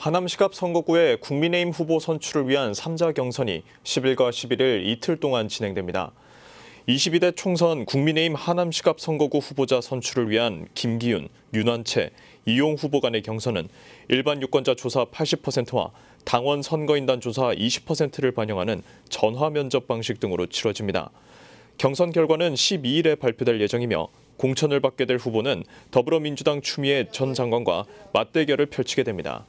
하남시갑 선거구의 국민의힘 후보 선출을 위한 3자 경선이 10일과 11일 이틀 동안 진행됩니다. 22대 총선 국민의힘 하남시갑 선거구 후보자 선출을 위한 김기윤, 윤환채, 이용 후보 간의 경선은 일반 유권자 조사 80%와 당원 선거인단 조사 20%를 반영하는 전화 면접 방식 등으로 치러집니다. 경선 결과는 12일에 발표될 예정이며 공천을 받게 될 후보는 더불어민주당 추미애 전 장관과 맞대결을 펼치게 됩니다.